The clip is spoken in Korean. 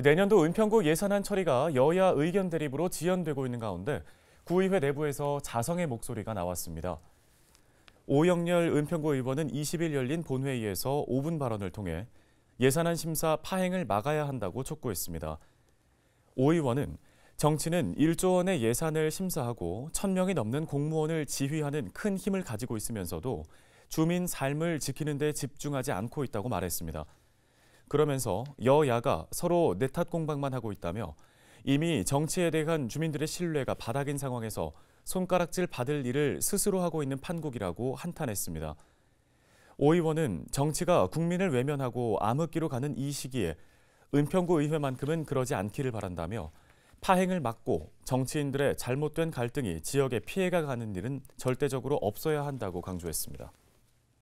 내년도 은평구 예산안 처리가 여야 의견 대립으로 지연되고 있는 가운데 구의회 내부에서 자성의 목소리가 나왔습니다. 오영렬 은평구 의원은 20일 열린 본회의에서 5분 발언을 통해 예산안 심사 파행을 막아야 한다고 촉구했습니다. 오 의원은 정치는 1조 원의 예산을 심사하고 1,000명이 넘는 공무원을 지휘하는 큰 힘을 가지고 있으면서도 주민 삶을 지키는 데 집중하지 않고 있다고 말했습니다. 그러면서 여야가 서로 내탓 공방만 하고 있다며 이미 정치에 대한 주민들의 신뢰가 바닥인 상황에서 손가락질 받을 일을 스스로 하고 있는 판국이라고 한탄했습니다. 오 의원은 정치가 국민을 외면하고 암흑기로 가는 이 시기에 은평구 의회만큼은 그러지 않기를 바란다며 파행을 막고 정치인들의 잘못된 갈등이 지역에 피해가 가는 일은 절대적으로 없어야 한다고 강조했습니다.